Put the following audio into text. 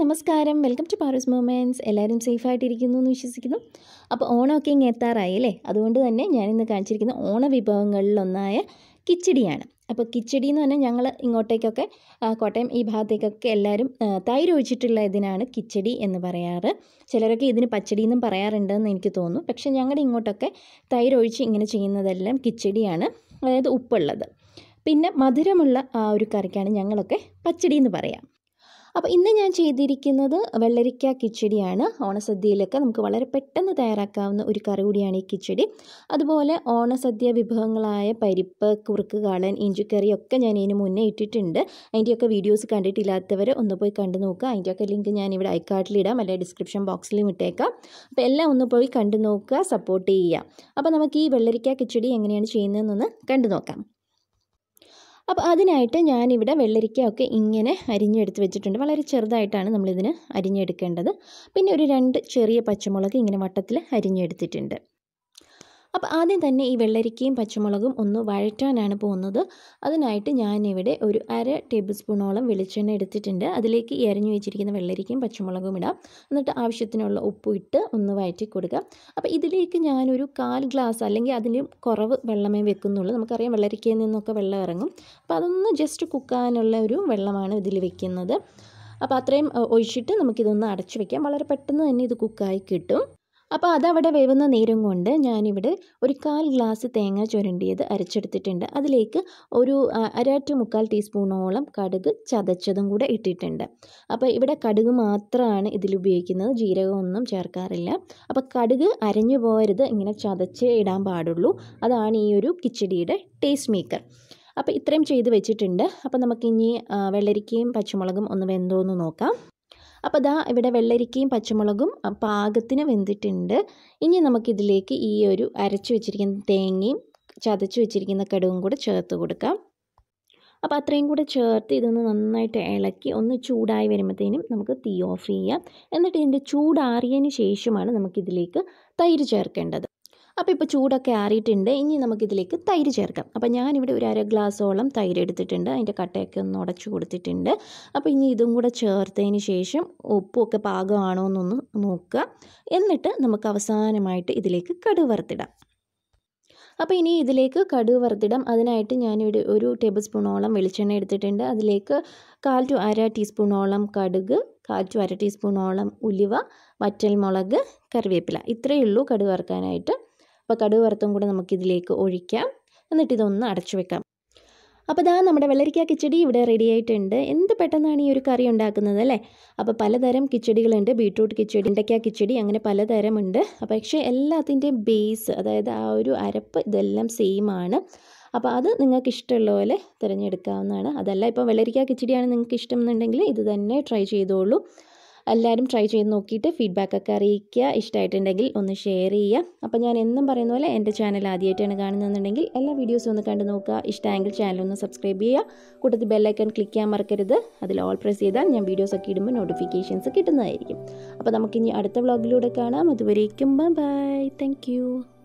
നമസ്കാരം welcome to പാരസ് moments എല്ലാവരും സേഫായിട്ടിരിക്കുന്നു എന്ന് വിശ്വസിക്കുന്നു അപ്പോൾ ഓണമൊക്കെ ഇങ്ങ് എത്താറായി അല്ലേ അതുകൊണ്ട് തന്നെ ഞാനിന്ന് കാണിച്ചിരിക്കുന്ന ഓണ വിഭവങ്ങളിലൊന്നായ കിച്ചടിയാണ് അപ്പോൾ കിച്ചടി എന്ന് പറഞ്ഞാൽ ഞങ്ങൾ ഇങ്ങോട്ടേക്കൊക്കെ കോട്ടയം ഈ ഭാഗത്തേക്കൊക്കെ എല്ലാവരും തൈര് ഒഴിച്ചിട്ടുള്ള ഇതിനാണ് കിച്ചടി എന്ന് പറയാറ് ചിലരൊക്കെ ഇതിന് പച്ചടി എന്നും പറയാറുണ്ടെന്ന് എനിക്ക് തോന്നുന്നു പക്ഷേ ഞങ്ങളുടെ ഇങ്ങോട്ടൊക്കെ തൈര് ഒഴിച്ച് ഇങ്ങനെ ചെയ്യുന്നതെല്ലാം കിച്ചടിയാണ് അതായത് ഉപ്പുള്ളത് പിന്നെ മധുരമുള്ള ആ ഒരു കറിക്കാണ് ഞങ്ങളൊക്കെ പച്ചടി എന്ന് പറയാം അപ്പോൾ ഇന്ന് ഞാൻ ചെയ്തിരിക്കുന്നത് വെള്ളരിക്ക കിച്ചടിയാണ് ഓണസദ്യയിലൊക്കെ നമുക്ക് വളരെ പെട്ടെന്ന് തയ്യാറാക്കാവുന്ന ഒരു കറി കൂടിയാണ് ഈ കിച്ചടി അതുപോലെ ഓണസദ്യ വിഭവങ്ങളായ പരിപ്പ് കുറുക്ക് കാളൻ ഇഞ്ചിക്കറി ഒക്കെ ഞാൻ ഇതിന് മുന്നേ ഇട്ടിട്ടുണ്ട് അതിൻ്റെയൊക്കെ വീഡിയോസ് കണ്ടിട്ടില്ലാത്തവർ ഒന്ന് പോയി കണ്ടു നോക്കുക അതിൻ്റെയൊക്കെ ലിങ്ക് ഞാൻ ഇവിടെ ഐക്കാർട്ടിലിടാം അല്ലെങ്കിൽ ഡിസ്ക്രിപ്ഷൻ ബോക്സിലും ഇട്ടേക്കാം അപ്പോൾ എല്ലാം ഒന്ന് പോയി കണ്ടു നോക്കുക സപ്പോർട്ട് ചെയ്യുക അപ്പോൾ നമുക്ക് ഈ വെള്ളരിക്ക കിച്ചടി എങ്ങനെയാണ് ചെയ്യുന്നതെന്നൊന്ന് കണ്ടു നോക്കാം അപ്പോൾ അതിനായിട്ട് ഞാനിവിടെ വെള്ളരിക്കയൊക്കെ ഇങ്ങനെ അരിഞ്ഞെടുത്ത് വെച്ചിട്ടുണ്ട് വളരെ ചെറുതായിട്ടാണ് നമ്മളിതിന് അരിഞ്ഞെടുക്കേണ്ടത് പിന്നെ ഒരു രണ്ട് ചെറിയ പച്ചമുളക് ഇങ്ങനെ വട്ടത്തിൽ അരിഞ്ഞെടുത്തിട്ടുണ്ട് അപ്പോൾ ആദ്യം തന്നെ ഈ വെള്ളരിക്കയും പച്ചമുളകും ഒന്ന് വഴറ്റാനാണ് പോകുന്നത് അതിനായിട്ട് ഞാനിവിടെ ഒരു അര ടേബിൾ സ്പൂണോളം വെളിച്ചെണ്ണ എടുത്തിട്ടുണ്ട് അതിലേക്ക് എരഞ്ഞു വെച്ചിരിക്കുന്ന വെള്ളരിക്കയും പച്ചമുളകും ഇടാം എന്നിട്ട് ആവശ്യത്തിനുള്ള ഉപ്പ് ഇട്ട് ഒന്ന് വഴറ്റി കൊടുക്കുക അപ്പോൾ ഇതിലേക്ക് ഞാനൊരു കാൽ ഗ്ലാസ് അല്ലെങ്കിൽ അതിന് കുറവ് വെള്ളമേ വെക്കുന്നുള്ളൂ നമുക്കറിയാം വെള്ളരിക്കയിൽ നിന്നൊക്കെ വെള്ളം ഇറങ്ങും അപ്പോൾ അതൊന്ന് ജസ്റ്റ് കുക്കാനുള്ള ഒരു വെള്ളമാണ് ഇതിൽ വെക്കുന്നത് അപ്പോൾ അത്രയും ഒഴിച്ചിട്ട് നമുക്കിതൊന്ന് അടച്ചു വയ്ക്കാം വളരെ പെട്ടെന്ന് തന്നെ ഇത് കുക്കായി കിട്ടും അപ്പോൾ അതവിടെ വേവുന്ന നേരം കൊണ്ട് ഞാനിവിടെ ഒരു കാൽ ഗ്ലാസ് തേങ്ങ ചുരണ്ടിയത് അരച്ചെടുത്തിട്ടുണ്ട് അതിലേക്ക് ഒരു അര ടു മുക്കാൽ ടീസ്പൂണോളം കടുക് ചതച്ചതും കൂടെ ഇട്ടിട്ടുണ്ട് അപ്പോൾ ഇവിടെ കടുക് മാത്രമാണ് ഇതിലുപയോഗിക്കുന്നത് ഉപയോഗിക്കുന്നത് ജീരകമൊന്നും ചേർക്കാറില്ല അപ്പോൾ കടുക് അരഞ്ഞു പോകരുത് ഇങ്ങനെ ചതച്ച് ഇടാൻ പാടുള്ളൂ അതാണ് ഈ ഒരു കിച്ചടിയുടെ ടേസ്റ്റ് മേക്കർ അപ്പോൾ ഇത്രയും ചെയ്ത് വെച്ചിട്ടുണ്ട് അപ്പോൾ നമുക്കിനി വെള്ളരിക്കയും പച്ചമുളകും ഒന്ന് വെന്തോന്ന് നോക്കാം അപ്പോൾ ദാ ഇവിടെ വെള്ളരിക്കയും പച്ചമുളകും പാകത്തിന് വെന്തിട്ടുണ്ട് ഇനി നമുക്കിതിലേക്ക് ഈ ഒരു അരച്ചു വെച്ചിരിക്കുന്ന തേങ്ങയും ചതച്ച് വെച്ചിരിക്കുന്ന കടുവും കൂടെ ചേർത്ത് കൊടുക്കാം അപ്പോൾ അത്രയും കൂടെ ചേർത്ത് ഇതൊന്ന് നന്നായിട്ട് ഇളക്കി ഒന്ന് ചൂടായി വരുമ്പോഴത്തേനും നമുക്ക് തീ ഓഫ് ചെയ്യാം എന്നിട്ട് ഇതിൻ്റെ ചൂടാറിയതിന് ശേഷമാണ് നമുക്കിതിലേക്ക് തൈര് ചേർക്കേണ്ടത് അപ്പോൾ ഇപ്പോൾ ചൂടൊക്കെ ആറിയിട്ടുണ്ട് ഇനി നമുക്കിതിലേക്ക് തൈര് ചേർക്കാം അപ്പോൾ ഞാനിവിടെ ഒരു അര ഗ്ലാസോളം തൈര് എടുത്തിട്ടുണ്ട് അതിൻ്റെ കട്ടയൊക്കെ ഒന്ന് ഉടച്ചു കൊടുത്തിട്ടുണ്ട് അപ്പോൾ ഇനി ഇതും കൂടെ ചേർത്തതിന് ശേഷം ഉപ്പൊക്കെ പാകമാണോ എന്നൊന്ന് നോക്കുക എന്നിട്ട് നമുക്ക് അവസാനമായിട്ട് ഇതിലേക്ക് കടു വറുത്തിടാം അപ്പോൾ ഇനി ഇതിലേക്ക് കടുക് വറുത്തിടാം അതിനായിട്ട് ഞാനിവിടെ ഒരു ടേബിൾ സ്പൂണോളം വെളിച്ചെണ്ണ എടുത്തിട്ടുണ്ട് അതിലേക്ക് കാൽ ടു അര ടീസ്പൂണോളം കടുക് കാൽ ടു അര ടീസ്പൂണോളം ഉലുവ വറ്റൽമുളക് കറിവേപ്പില ഇത്രയേ ഉള്ളൂ കടുക് വറുക്കാനായിട്ട് അപ്പോൾ കടുക് വറുത്തും കൂടെ നമുക്കിതിലേക്ക് ഒഴിക്കാം എന്നിട്ട് ഇതൊന്ന് അടച്ചു വെക്കാം അപ്പോൾ ഇതാ നമ്മുടെ വെള്ളരിക്ക കിച്ചടി ഇവിടെ റെഡി ആയിട്ടുണ്ട് എന്ത് പെട്ടെന്നാണ് ഈ ഒരു കറി ഉണ്ടാക്കുന്നത് അല്ലേ അപ്പോൾ പലതരം കിച്ചടികളുണ്ട് ബീട്രൂട്ട് കിച്ചടി ഇണ്ടയ്ക്ക കിച്ചടി അങ്ങനെ പലതരമുണ്ട് അപ്പോൾ പക്ഷേ എല്ലാത്തിൻ്റെയും ബേസ് അതായത് ആ ഒരു അരപ്പ് ഇതെല്ലാം സെയിം ആണ് അപ്പോൾ അത് നിങ്ങൾക്ക് ഇഷ്ടമുള്ള പോലെ തിരഞ്ഞെടുക്കാവുന്നതാണ് അതല്ല ഇപ്പോൾ വെള്ളരിക്ക കിച്ചടിയാണ് നിങ്ങൾക്ക് ഇഷ്ടം എന്നുണ്ടെങ്കിൽ ഇത് തന്നെ ട്രൈ ചെയ്തോളൂ എല്ലാവരും ട്രൈ ചെയ്ത് നോക്കിയിട്ട് ഫീഡ്ബാക്കൊക്കെ അറിയിക്കുക ഇഷ്ടമായിട്ടുണ്ടെങ്കിൽ ഒന്ന് ഷെയർ ചെയ്യുക അപ്പോൾ ഞാൻ എന്നും പറയുന്ന പോലെ എൻ്റെ ചാനൽ ആദ്യമായിട്ടാണ് കാണുന്നതെന്നുണ്ടെങ്കിൽ എല്ലാ വീഡിയോസും ഒന്ന് കണ്ടു നോക്കുക ഇഷ്ടമെങ്കിൽ ചാനൽ ഒന്ന് സബ്സ്ക്രൈബ് ചെയ്യുക കൂട്ടത്തിൽ ബെല്ലൈക്കൺ ക്ലിക്ക് ചെയ്യാൻ മറക്കരുത് അതിൽ ഓൾ പ്രസ് ചെയ്താൽ ഞാൻ വീഡിയോസൊക്കെ ഇടുമ്പോൾ നോട്ടിഫിക്കേഷൻസ് കിട്ടുന്നതായിരിക്കും അപ്പോൾ നമുക്കിനി അടുത്ത വ്ളോഗിലൂടെ കാണാം അതുവരേക്കും ബൈ താങ്ക്